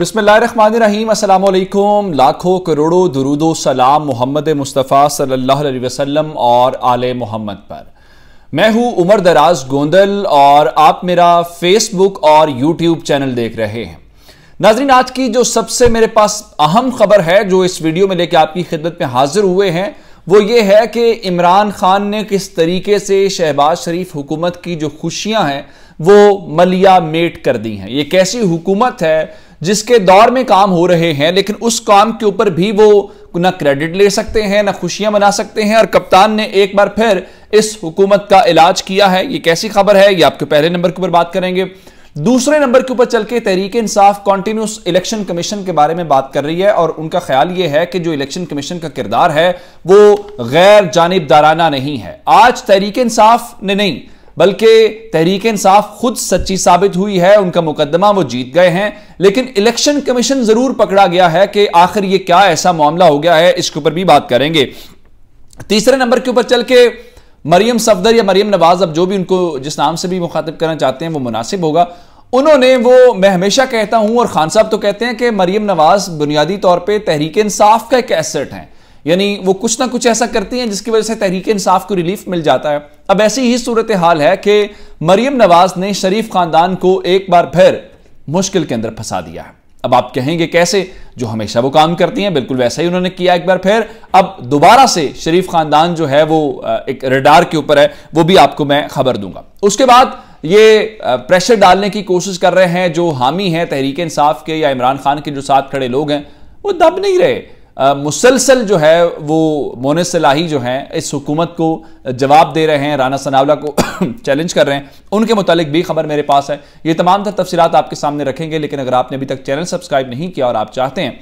बिसमीम अल्लाम लाखों करोड़ों दरुदो सलाम मोहम्मद मुस्तफ़ा सल्लल्लाहु अलैहि वसल्लम और आल मोहम्मद पर मैं हूं उमर दराज गोंदल और आप मेरा फेसबुक और यूट्यूब चैनल देख रहे हैं नाजरीन आज की जो सबसे मेरे पास अहम खबर है जो इस वीडियो में लेकर आपकी खिदमत में हाजिर हुए हैं वो ये है कि इमरान खान ने किस तरीके से शहबाज शरीफ हुकूमत की जो खुशियाँ हैं वो मलिया मेट कर दी हैं ये कैसी हुकूमत है जिसके दौर में काम हो रहे हैं लेकिन उस काम के ऊपर भी वो ना क्रेडिट ले सकते हैं ना खुशियां मना सकते हैं और कप्तान ने एक बार फिर इस हुकूमत का इलाज किया है ये कैसी खबर है ये आपके पहले नंबर के ऊपर बात करेंगे दूसरे नंबर के ऊपर चल के Tehreek Insaf continues election commission के बारे में बात कर रही है और उनका ख्याल यह है कि जो इलेक्शन कमीशन का किरदार है वो गैर जानबदाराना नहीं है आज तहरीक इंसाफ ने नहीं बल्कि तहरीक इंसाफ खुद सच्ची साबित हुई है उनका मुकदमा वो जीत गए हैं लेकिन इलेक्शन कमीशन जरूर पकड़ा गया है कि आखिर ये क्या ऐसा मामला हो गया है इसके ऊपर भी बात करेंगे तीसरे नंबर के ऊपर चल के मरियम सफदर या मरियम नवाज अब जो भी उनको जिस नाम से भी मुखातिब करना चाहते हैं वो मुनासिब होगा उन्होंने वो मैं हमेशा कहता हूं और खान साहब तो कहते हैं कि मरियम नवाज बुनियादी तौर पर तहरीक इंसाफ का एक एसेट है यानी वो कुछ ना कुछ ऐसा करती हैं जिसकी वजह से तहरीक इंसाफ को रिलीफ मिल जाता है अब ऐसी ही सूरत हाल है कि मरियम नवाज ने शरीफ खानदान को एक बार फिर मुश्किल के अंदर फंसा दिया है अब आप कहेंगे कैसे जो हमेशा वो काम करती हैं बिल्कुल वैसा ही उन्होंने किया एक बार फिर अब दोबारा से शरीफ खानदान जो है वो एक रडार के ऊपर है वो भी आपको मैं खबर दूंगा उसके बाद ये प्रेशर डालने की कोशिश कर रहे हैं जो हामी हैं तहरीक इंसाफ के या इमरान खान के जो साथ खड़े लोग हैं वो दब नहीं रहे मुसलसल जो है वो मोन सलाही जो हैं इस हुकूमत को जवाब दे रहे हैं राना सनावला को चैलेंज कर रहे हैं उनके मुतालिक भी खबर मेरे पास है ये तमाम तर तफसीत आपके सामने रखेंगे लेकिन अगर आपने अभी तक चैनल सब्सक्राइब नहीं किया और आप चाहते हैं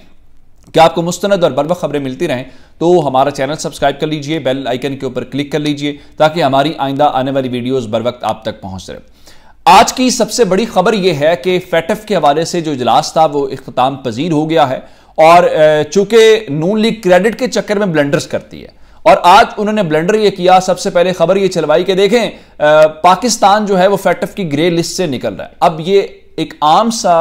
कि आपको मुस्तंद और बरबक खबरें मिलती रहें तो हमारा चैनल सब्सक्राइब कर लीजिए बेल आइकन के ऊपर क्लिक कर लीजिए ताकि हमारी आइंदा आने वाली वीडियोज बर वक्त आप तक पहुंच सकें आज की सबसे बड़ी खबर यह है कि फैटफ के हवाले से जो इजलास था वो अख्ताम पजीर हो गया है और चूंकि नून लीग क्रेडिट के चक्कर में ब्लेंडर्स करती है और आज उन्होंने ब्लेंडर ये किया सबसे पहले खबर ये चलवाई कि देखें पाकिस्तान जो है वो फैटफ की ग्रे लिस्ट से निकल रहा है अब ये एक आम सा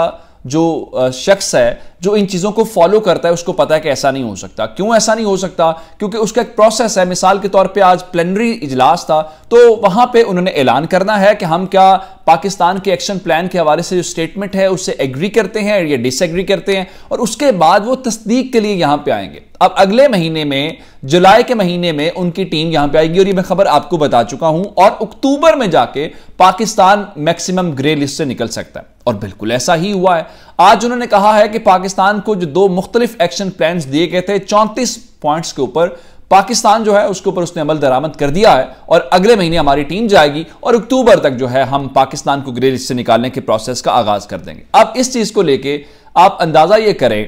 जो शख्स है जो इन चीज़ों को फॉलो करता है उसको पता है कि ऐसा नहीं हो सकता क्यों ऐसा नहीं हो सकता क्योंकि उसका एक प्रोसेस है मिसाल के तौर पे आज प्लेनरी इजलास था तो वहाँ पे उन्होंने ऐलान करना है कि हम क्या पाकिस्तान के एक्शन प्लान के हवाले से जो स्टेटमेंट है उससे एग्री करते हैं या डिसएग्री करते हैं और उसके बाद वो तस्दीक के लिए यहाँ पर आएंगे अब अगले महीने में जुलाई के महीने में उनकी टीम यहां पे आएगी और ये मैं खबर आपको बता चुका हूं और अक्टूबर में जाके पाकिस्तान मैक्सिमम ग्रे लिस्ट से निकल सकता है और बिल्कुल ऐसा ही हुआ है आज उन्होंने कहा है कि पाकिस्तान को जो दो मुख्तलिफ एक्शन प्लान दिए गए थे चौंतीस पॉइंट के ऊपर पाकिस्तान जो है उसके ऊपर उसने अमल दरामद कर दिया है और अगले महीने हमारी टीम जाएगी और अक्टूबर तक जो है हम पाकिस्तान को ग्रे लिस्ट से निकालने के प्रोसेस का आगाज कर देंगे अब इस चीज को लेकर आप अंदाजा ये करें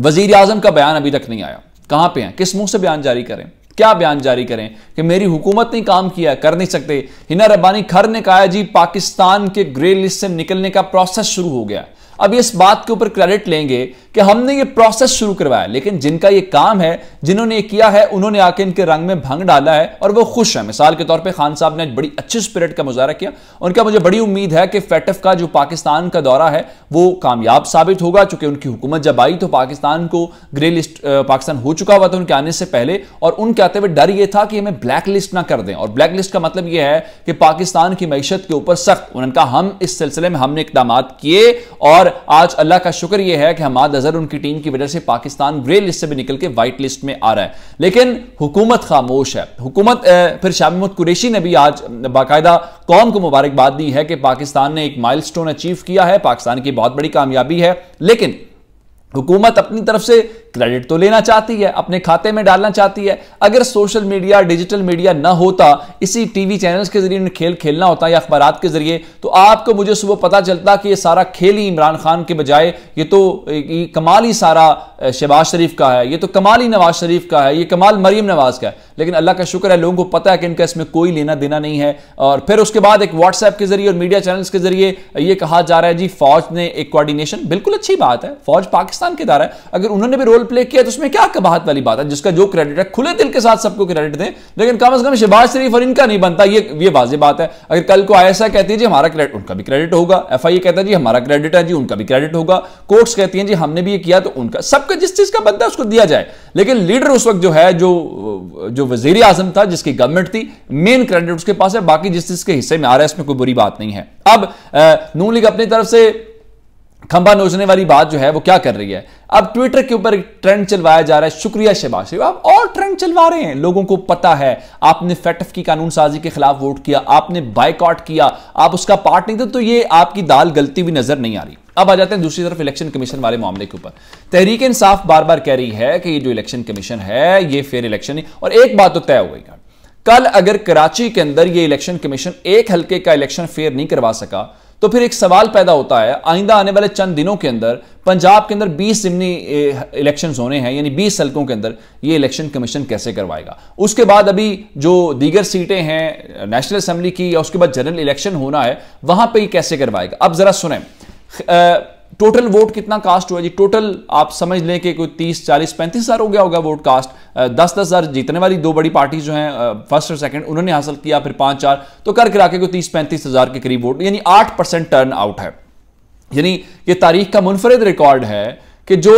वजीर आजम का बयान अभी तक नहीं आया कहां पे हैं किस मुंह से बयान जारी करें क्या बयान जारी करें कि मेरी हुकूमत ने काम किया कर नहीं सकते हिना रब्बानी खर ने कहा जी पाकिस्तान के ग्रे लिस्ट से निकलने का प्रोसेस शुरू हो गया अब इस बात के ऊपर क्रेडिट लेंगे कि हमने ये प्रोसेस शुरू करवाया लेकिन जिनका ये काम है जिन्होंने ये किया है उन्होंने आके इनके रंग में भंग डाला है और वो खुश है मिसाल के तौर पर खान साहब ने बड़ी अच्छे स्पिरिट का मुजाहरा किया उनका मुझे बड़ी उम्मीद है कि फेटफ का जो पाकिस्तान का दौरा है वो कामयाब साबित होगा चूंकि उनकी हुकूमत जब आई तो पाकिस्तान को ग्रे लिस्ट पाकिस्तान हो चुका हुआ था उनके आने से पहले और उनके आते हुए डर ये था कि हमें ब्लैक लिस्ट ना कर दें और ब्लैक लिस्ट का मतलब यह है कि पाकिस्तान की मीशत के ऊपर सख्त उनका हम इस सिलसिले में हमने इकदाम किए और आज अल्लाह का शुक्र यह है कि हम आज नजर उनकी टीम की वजह से पाकिस्तान ग्रे लिस्ट से भी निकल के व्हाइट लिस्ट में आ रहा है लेकिन हुकूमत खामोश है हुकूमत फिर शाह महमूद कुरेशी ने भी आज बाकायदा कौम को मुबारकबाद दी है कि पाकिस्तान ने एक माइल अचीव किया है पाकिस्तान की बहुत बड़ी कामयाबी है लेकिन हुकूमत अपनी तरफ से क्रेडिट तो लेना चाहती है अपने खाते में डालना चाहती है अगर सोशल मीडिया डिजिटल मीडिया ना होता इसी टीवी चैनल्स के जरिए खेल खेलना होता या अखबार के जरिए तो आपको मुझे सुबह पता चलता कि ये सारा खेल ही इमरान खान के बजाय ये तो ये कमाल ही सारा शहबाज शरीफ का है ये तो कमाल ही नवाज शरीफ का है ये कमाल मरीम नवाज का है लेकिन अल्लाह का शुक्र है लोगों को पता है कि इनका इसमें कोई लेना देना नहीं है और फिर उसके बाद एक व्हाट्सएप के जरिए और मीडिया चैनल्स के जरिए ये कहा जा रहा है जी फौज ने एक कोऑर्डिनेशन बिल्कुल अच्छी बात है फौज पाकिस्तान के दारा है अगर उन्होंने भी रोल रोल प्ले किया तो उसमें क्या कबाहत वाली बात है जिसका जो क्रेडिट है खुले दिल के साथ सबको क्रेडिट दें लेकिन कम अज कम शहबाज शरीफ और इनका नहीं बनता ये ये वाजह बात है अगर कल को आई कहती है जी हमारा क्रेडिट उनका भी क्रेडिट होगा एफ कहता है जी हमारा क्रेडिट है जी उनका भी क्रेडिट होगा कोर्ट्स कहती है जी हमने भी ये किया तो उनका सबका जिस चीज का बनता है उसको दिया जाए लेकिन लीडर उस वक्त जो है जो जो वजीर आजम था जिसकी गवर्नमेंट थी मेन क्रेडिट उसके पास है बाकी जिस चीज के हिस्से में आ रहा है इसमें कोई बुरी बात नहीं है अब नू लीग अपनी तरफ से खंबा नोचने वाली बात जो है वो क्या कर रही है अब ट्विटर के ऊपर एक ट्रेंड चलवाया जा रहा है शुक्रिया शहबाज शरीफ आप और ट्रेंड चलवा रहे हैं लोगों को पता है आपने फैटफ की कानून साजी के खिलाफ वोट किया आपने बाइकआउट किया आप उसका पार्ट नहीं थे तो ये आपकी दाल गलती हुई नजर नहीं आ रही अब आ जाते हैं दूसरी तरफ इलेक्शन कमीशन वाले मामले के ऊपर तहरीक इंसाफ बार बार कह रही है कि ये जो इलेक्शन कमीशन है ये फेयर इलेक्शन है और एक बात तो तय हो गई कल अगर कराची के अंदर ये इलेक्शन कमीशन एक हल्के का इलेक्शन फेयर नहीं करवा सका तो फिर एक सवाल पैदा होता है आइंदा आने वाले चंद दिनों के अंदर पंजाब के अंदर 20 जिमनी इलेक्शंस होने हैं यानी 20 सलकों के अंदर ये इलेक्शन कमीशन कैसे करवाएगा उसके बाद अभी जो दीगर सीटें हैं नेशनल असेंबली की या उसके बाद जनरल इलेक्शन होना है वहां पर कैसे करवाएगा अब जरा सुने टोटल वोट कितना कास्ट हुआ जी टोटल आप समझ लें कि कोई तीस चालीस पैंतीस हज़ार हो गया होगा वोट कास्ट दस दस हज़ार जीतने वाली दो बड़ी पार्टी जो है फर्स्ट और सेकंड उन्होंने हासिल किया फिर पांच चार तो कर करा के कोई तीस पैंतीस हज़ार के करीब वोट यानी आठ परसेंट टर्न आउट है यानी ये तारीख का मुनफरद रिकॉर्ड है कि जो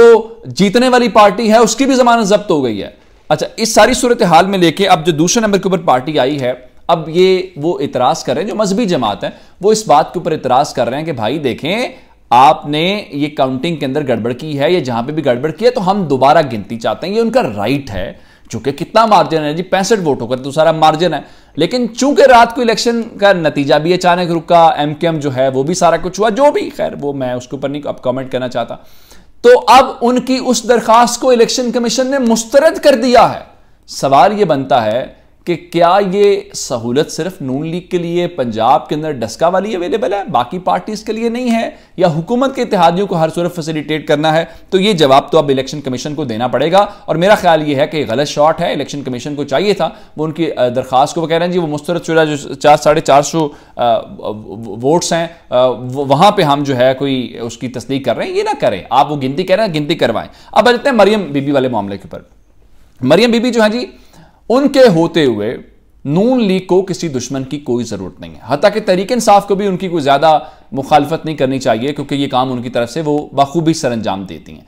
जीतने वाली पार्टी है उसकी भी जमानत जब्त हो गई है अच्छा इस सारी सूरत हाल में लेके अब जो दूसरे नंबर के ऊपर पार्टी आई है अब ये वो इतराज कर रहे हैं जो मजहबी जमात है वो इस बात के ऊपर इतराज कर रहे हैं कि भाई देखें आपने ये काउंटिंग के अंदर गड़बड़ की है या जहां पे भी गड़बड़ की है तो हम दोबारा गिनती चाहते हैं ये उनका राइट है चूंकि कितना मार्जिन है जी पैंसठ वोटों का तो सारा मार्जिन है लेकिन चूंकि रात को इलेक्शन का नतीजा भी अचानक रुका एम जो है वो भी सारा कुछ हुआ जो भी खैर वो मैं उसके ऊपर नहीं अब कमेंट करना चाहता तो अब उनकी उस दरखास्त को इलेक्शन कमीशन ने मुस्तरद कर दिया है सवाल यह बनता है कि क्या ये सहूलत सिर्फ नून लीग के लिए पंजाब के अंदर डस्का वाली अवेलेबल है बाकी पार्टीज के लिए नहीं है या हुकूमत के इतिहादियों को हर सूरत फैसिलिटेट करना है तो ये जवाब तो अब इलेक्शन कमीशन को देना पड़ेगा और मेरा ख्याल ये है कि गलत शॉट है इलेक्शन कमीशन को चाहिए था वो उनकी दरख्वास्त को कह रहे हैं जी वो मुस्तरद चुरा जो चार साढ़े चार सौ वोट्स हैं वहाँ पर हम जो है कोई उसकी तस्दीक कर रहे हैं ये ना करें आप वो गिनती कह रहे हैं गिनती करवाएं अब आ जाते हैं मरियम बीबी वाले मामले के ऊपर मरियम बीबी जो है जी उनके होते हुए नून लीग को किसी दुश्मन की कोई ज़रूरत नहीं है हालांकि तहरीक इंसाफ को भी उनकी कोई ज़्यादा मुखालफत नहीं करनी चाहिए क्योंकि ये काम उनकी तरफ से वो बखूबी सर अंजाम देती हैं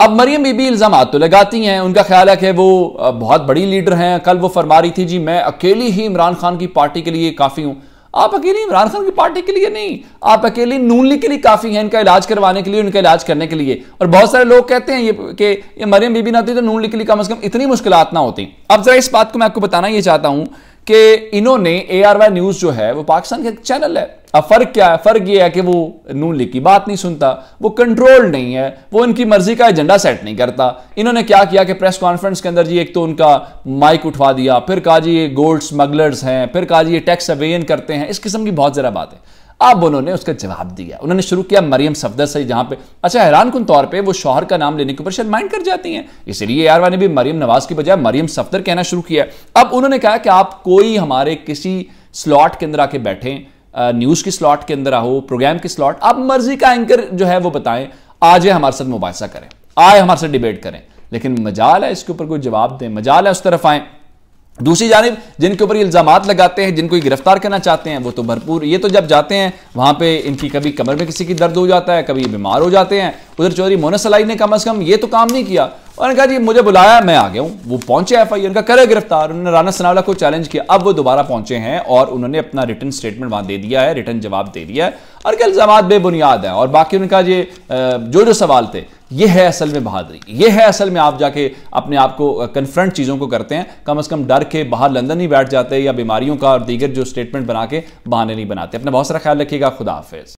अब मरियम बीबी इल्ज़ाम तो लगाती हैं उनका ख्याल है कि वो बहुत बड़ी लीडर हैं कल वो फरमा रही थी जी मैं अकेली ही इमरान खान की पार्टी के लिए काफ़ी हूं आप अकेले इमरान खान की पार्टी के लिए नहीं आप अकेले नून लीग के लिए काफी हैं इनका इलाज करवाने के लिए उनका इलाज करने के लिए और बहुत सारे लोग कहते हैं ये कि मरियम बीबी ना होती तो नून लीग के लिए कम अज कम इतनी मुश्किल ना होती अब जरा इस बात को मैं आपको बताना ये चाहता हूं कि इन्होंने ए आर वाई न्यूज जो है वो पाकिस्तान का एक चैनल है अब फर्क क्या है फर्क ये है कि वो नून लीग की बात नहीं सुनता वो कंट्रोल नहीं है वो इनकी मर्जी का एजेंडा सेट नहीं करता इन्होंने क्या किया कि प्रेस कॉन्फ्रेंस के अंदर जी एक तो उनका माइक उठवा दिया फिर कहा जी ये गोल्ड स्मगलर्स हैं फिर कहा जी ये टैक्स अवेयन करते हैं इस किस्म की बहुत जरा बात है अब उन्होंने उसका जवाब दिया उन्होंने शुरू किया मरियम सफदर से जहां पे अच्छा हैरान कन तौर पे वो शौहर का नाम लेने के ऊपर शायद माइंड कर जाती हैं इसलिए एआरवा ने भी मरियम नवाज की बजाय मरियम सफदर कहना शुरू किया अब उन्होंने कहा कि आप कोई हमारे किसी स्लॉट के अंदर आके बैठें न्यूज़ की स्लॉट के अंदर आओ प्रोग्राम की स्लॉट आप मर्जी का एंकर जो है वो बताएं आज हमारे साथ मुबासा करें आए हमारे साथ डिबेट करें लेकिन मजाल है इसके ऊपर कोई जवाब दें मजाल है उस तरफ आए दूसरी जानब जिनके ऊपर इल्ज़ाम लगाते हैं जिनको गिरफ्तार करना चाहते हैं वो तो भरपूर ये तो जब जाते हैं वहां पे इनकी कभी कमर में किसी की दर्द हो जाता है कभी बीमार हो जाते हैं उधर चौधरी मोनस अलाई ने कम अज़ कम ये तो काम नहीं किया और कहा जी मुझे बुलाया मैं आ गया हूँ वो पहुंचे एफ आई उनका करे गिरफ्तार उन्होंने राना सनावला को चैलेंज किया अब वो दोबारा पहुंचे हैं और उन्होंने अपना रिटर्न स्टेटमेंट वहां दे दिया है रिटर्न जवाब दे दिया है और क्या इल्जाम बेबुनियाद है और बाकी उनका जो जो सवाल थे यह है असल में बहादरी यह है असल में आप जाके अपने आप को कन्फ्रंट चीज़ों को करते हैं कम अज़ कम डर के बाहर लंदन ही बैठ जाते या बीमारियों का और दीगर जो स्टेटमेंट बना के बहाने नहीं बनाते अपना बहुत सारा ख्याल रखिएगा खुदा हाफिज़